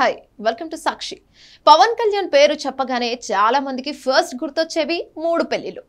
hi welcome to Sakshi Pawan Kalyan పేరు చెప్పగానే చాలా మందికి ఫస్ట్ గుర్తొచ్చేవి మూడు పెళ్లిలు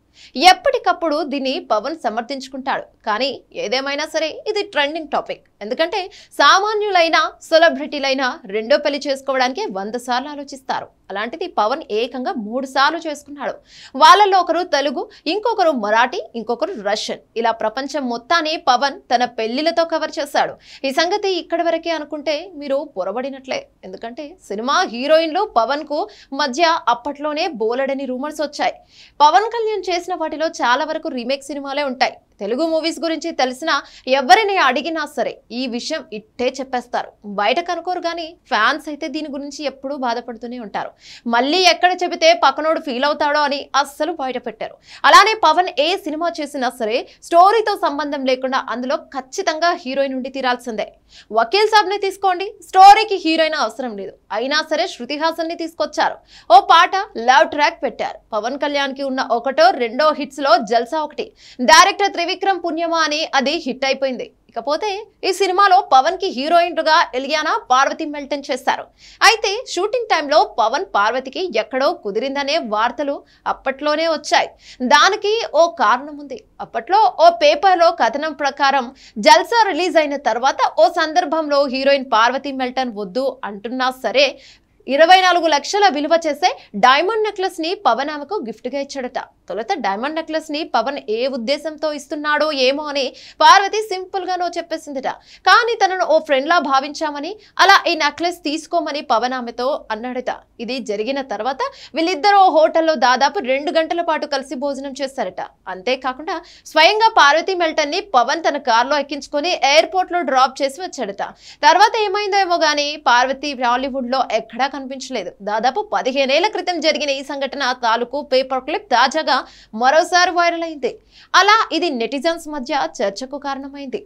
ఎప్పటికప్పుడు దీన్ని పవన్ సమర్థించుకుంటాడు కానీ ఏదేమైనా సరే ఇది ట్రెండింగ్ టాపిక్ ఎందుకంటే సామాన్యులైన సెలబ్రిటీలైన రెండో పెళ్లి చేసుకోవడానికి వంద సార్లు ఆలోచిస్తారు అలాంటిది పవన్ ఏకంగా మూడు సార్లు చేసుకున్నాడు వాళ్ళల్లో ఒకరు తెలుగు ఇంకొకరు మరాఠీ ఇంకొకరు రష్యన్ ఇలా ప్రపంచం మొత్తాన్ని పవన్ తన పెళ్లిలతో కవర్ చేశాడు ఈ సంగతి ఇక్కడి వరకే అనుకుంటే మీరు పొరబడినట్లే ఎందుకంటే సినిమా హీరోయిన్లు పవన్ కు మధ్య అప్పట్లోనే బోలెడని రూమర్స్ వచ్చాయి పవన్ కళ్యాణ్ చేసే చేసిన వాటిలో చాలా వరకు రీమేక్ సినిమాలే ఉంటాయి తెలుగు మూవీస్ గురించి తెలిసిన ఎవరిని అడిగినా సరే ఈ విషయం ఇట్టే చెప్పేస్తారు బయట కనుకోరు కానీ ఫ్యాన్స్ అయితే దీని గురించి ఎప్పుడూ బాధపడుతూనే ఉంటారు మళ్ళీ ఎక్కడ చెబితే పక్కనోడు ఫీల్ అవుతాడో అని అస్సలు బయట పెట్టారు అలానే పవన్ ఏ సినిమా చేసినా సరే స్టోరీతో సంబంధం లేకుండా అందులో ఖచ్చితంగా హీరోయిన్ ఉండి తీరాల్సిందే వకీల్ సాబ్ని తీసుకోండి స్టోరీకి హీరోయిన్ అవసరం లేదు అయినా సరే శృతి హాసన్ని తీసుకొచ్చారు ఓ పాట లవ్ ట్రాక్ పెట్టారు పవన్ కళ్యాణ్కి ఉన్న ఒకటో రెండో హిట్స్లో జల్సా ఒకటి డైరెక్టర్ త్రివేది త్రివిక్రమ్ పుణ్యమా అని అది హిట్ అయిపోయింది ఇకపోతే ఈ సినిమాలో పవన్ కి గా ఎలియానా పార్వతి మెల్టన్ చేస్తారు అయితే షూటింగ్ టైంలో పవన్ పార్వతికి ఎక్కడో కుదిరిందనే వార్తలు అప్పట్లోనే వచ్చాయి దానికి ఓ కారణం ఉంది అప్పట్లో ఓ పేపర్లో కథనం ప్రకారం జల్సా రిలీజ్ అయిన తర్వాత ఓ సందర్భంలో హీరోయిన్ పార్వతి మెల్టన్ వద్దు అంటున్నా సరే ఇరవై నాలుగు లక్షల విలువ చేసే డైమండ్ నెక్లెస్ని పవన్ ఆమెకు గిఫ్ట్గా ఇచ్చాడట తొలుత డైమండ్ నెక్లెస్ ని పవన్ ఏ ఉద్దేశంతో ఇస్తున్నాడో ఏమో అని పార్వతి సింపుల్ నో చెప్పేసిందిట కానీ తనను ఓ ఫ్రెండ్ లా భావించామని అలా ఈ నెక్లెస్ తీసుకోమని పవన్ ఆమెతో అన్నాడట ఇది జరిగిన తర్వాత వీళ్ళిద్దరూ హోటల్లో దాదాపు రెండు గంటల పాటు కలిసి భోజనం చేస్తారట అంతేకాకుండా స్వయంగా పార్వతి మెల్టన్ ని పవన్ తన కారులో ఎక్కించుకొని ఎయిర్పోర్ట్ లో డ్రాప్ చేసి వచ్చాడట తర్వాత ఏమైందో ఏమో గానీ పార్వతి బాలీవుడ్ లో ఎక్కడా కనిపించలేదు దాదాపు పదిహేనేళ్ల క్రితం జరిగిన ఈ సంఘటన తాలూకు పేపర్ క్లిప్ తాజాగా మరోసారి వైరల్ అయింది అలా ఇది నెటిజన్స్ మధ్య చర్చకు కారణమైంది